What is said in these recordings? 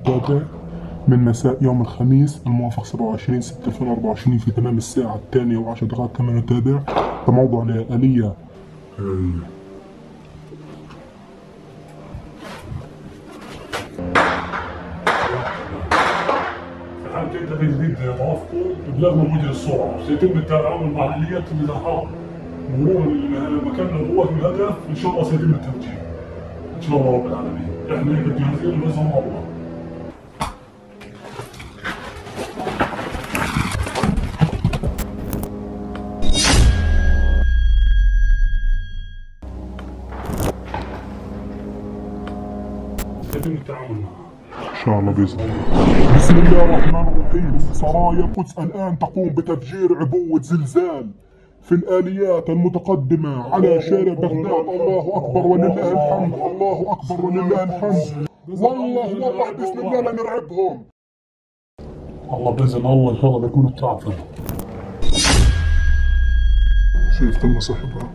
الرابع من مساء يوم الخميس الموافق 27 6 2024 في تمام الساعة الثانية و10 دقائق كما نتابع تموضع لآلية في جديد موافقه ابلاغ نموذج السرعه سيتم التعامل مع اليات الازاحه مرور المكان اللي الهدف ان شاء الله سيتم التوجيه ان شاء الله رب العالمين احنا متجهزين لازم مع الله التعاون إن شاء الله باذن الله. بسم الله الرحمن الرحيم، سرايا القدس الان تقوم بتفجير عبوه زلزال في الآليات المتقدمة على شارع بغداد الله أكبر ولله الحمد الله أكبر ولله الحمد والله والله بسم الله لنرعبهم الله بإذن الله إن شاء الله بيكونوا تعبنا شايف تم صاحبها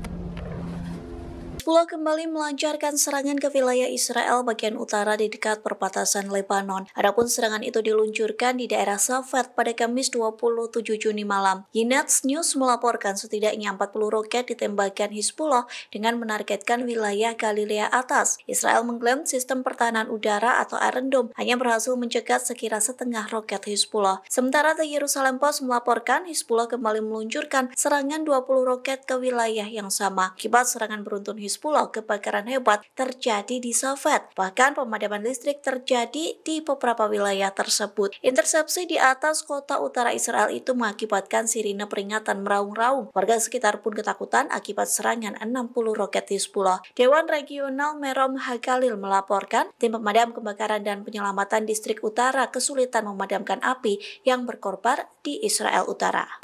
Hezbollah kembali melancarkan serangan ke wilayah Israel bagian utara di dekat perbatasan Lebanon. Adapun serangan itu diluncurkan di daerah Safed pada Kamis 27 Juni malam. Yinats News melaporkan setidaknya 40 roket ditembakkan Hizbullah dengan menargetkan wilayah Galilea atas. Israel mengklaim sistem pertahanan udara atau Iron Dome hanya berhasil mencegat sekira setengah roket Hizbullah. Sementara The Jerusalem Post melaporkan Hizbullah kembali meluncurkan serangan 20 roket ke wilayah yang sama. Akibat serangan beruntun Hizbullah pulau kebakaran hebat terjadi di Sovet. Bahkan pemadaman listrik terjadi di beberapa wilayah tersebut. Intersepsi di atas kota utara Israel itu mengakibatkan sirine peringatan meraung-raung. Warga sekitar pun ketakutan akibat serangan 60 roket di sepuluh. Dewan Regional Merom Hagalil melaporkan tim pemadam kebakaran dan penyelamatan distrik utara kesulitan memadamkan api yang berkorbar di Israel Utara.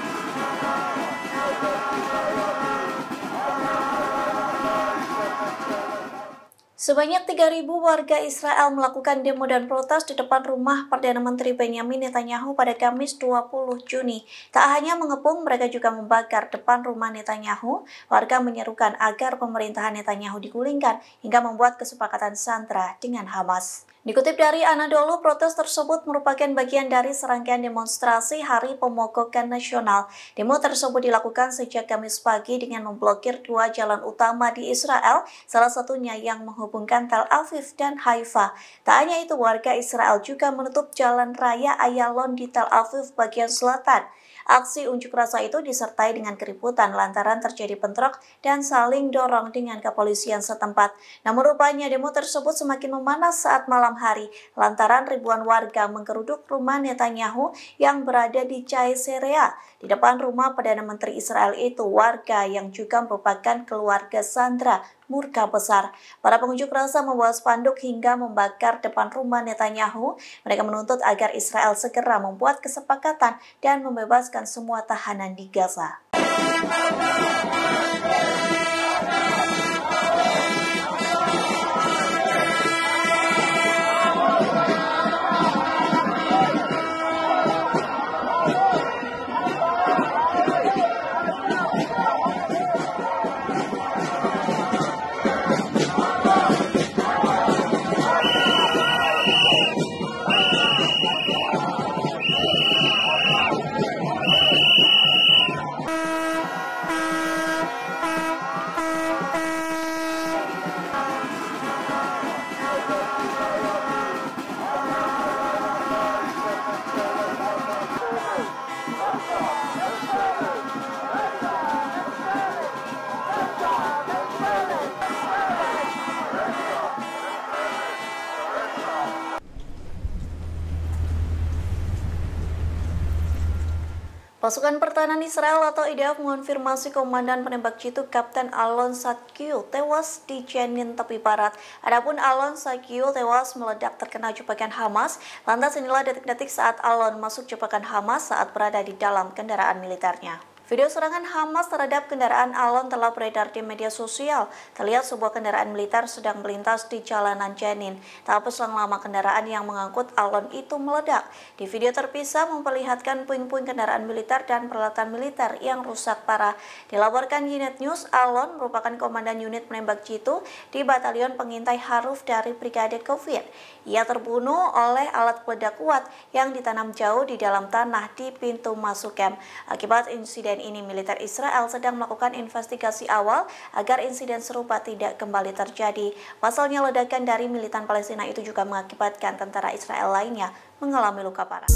Sebanyak 3.000 warga Israel melakukan demo dan protes di depan rumah Perdana Menteri Benjamin Netanyahu pada Kamis 20 Juni. Tak hanya mengepung, mereka juga membakar depan rumah Netanyahu. Warga menyerukan agar pemerintahan Netanyahu digulingkan hingga membuat kesepakatan Sandra dengan Hamas. Dikutip dari Anadolu, protes tersebut merupakan bagian dari serangkaian demonstrasi Hari Pemogokan Nasional. Demo tersebut dilakukan sejak Kamis pagi dengan memblokir dua jalan utama di Israel, salah satunya yang menghubungkan Tel Aviv dan Haifa. Tak hanya itu, warga Israel juga menutup jalan raya Ayalon di Tel Aviv bagian selatan. Aksi unjuk rasa itu disertai dengan keributan lantaran terjadi bentrok dan saling dorong dengan kepolisian setempat. Namun rupanya demo tersebut semakin memanas saat malam hari lantaran ribuan warga menggeruduk rumah Netanyahu yang berada di Caesarea. Di depan rumah Perdana Menteri Israel itu warga yang juga merupakan keluarga Sandra murka besar. Para pengunjuk rasa membawa spanduk hingga membakar depan rumah Netanyahu. Mereka menuntut agar Israel segera membuat kesepakatan dan membebaskan semua tahanan di Gaza. Pasukan pertahanan Israel atau IDF mengonfirmasi komandan penembak jitu Kapten Alon Sakyu tewas di Jenin tepi barat. Adapun Alon Sakyu tewas meledak terkena jebakan Hamas. Lantas inilah detik-detik saat Alon masuk jebakan Hamas saat berada di dalam kendaraan militernya. Video serangan Hamas terhadap kendaraan Alon telah beredar di media sosial. Terlihat sebuah kendaraan militer sedang melintas di jalanan Jenin. Tak selang lama kendaraan yang mengangkut Alon itu meledak. Di video terpisah memperlihatkan puing-puing kendaraan militer dan peralatan militer yang rusak parah. Dilaporkan Unit News, Alon merupakan komandan unit menembak jitu di batalion pengintai Haruf dari Brigade Covid. Ia terbunuh oleh alat peledak kuat yang ditanam jauh di dalam tanah di pintu masuk camp. Akibat insiden ini militer Israel sedang melakukan investigasi awal agar insiden serupa tidak kembali terjadi. Pasalnya ledakan dari militan Palestina itu juga mengakibatkan tentara Israel lainnya mengalami luka parah.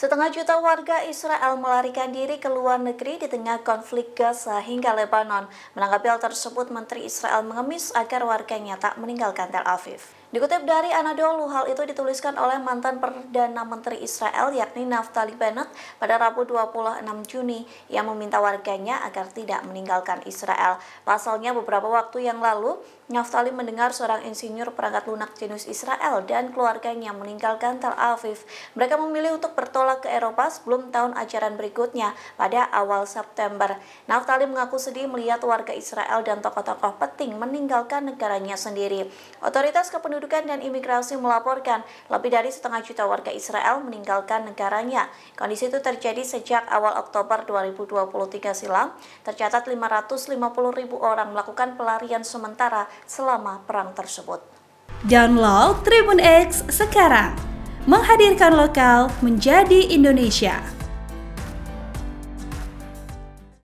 Setengah juta warga Israel melarikan diri ke luar negeri di tengah konflik Gaza hingga Lebanon. Menanggapi hal tersebut, Menteri Israel mengemis agar warganya tak meninggalkan Tel Aviv. Dikutip dari Anadolu, hal itu dituliskan oleh mantan Perdana Menteri Israel yakni Naftali Bennett pada Rabu 26 Juni yang meminta warganya agar tidak meninggalkan Israel. Pasalnya beberapa waktu yang lalu, Naftali mendengar seorang insinyur perangkat lunak jenis Israel dan keluarganya meninggalkan Tel Aviv. Mereka memilih untuk bertolak ke Eropa sebelum tahun ajaran berikutnya pada awal September. Naftali mengaku sedih melihat warga Israel dan tokoh-tokoh penting meninggalkan negaranya sendiri. Otoritas kependudukan dan imigrasi melaporkan lebih dari setengah juta warga Israel meninggalkan negaranya. Kondisi itu terjadi sejak awal Oktober 2023 silam. Tercatat 550 ribu orang melakukan pelarian sementara selama perang tersebut. Download Tribun X sekarang, menghadirkan lokal menjadi Indonesia.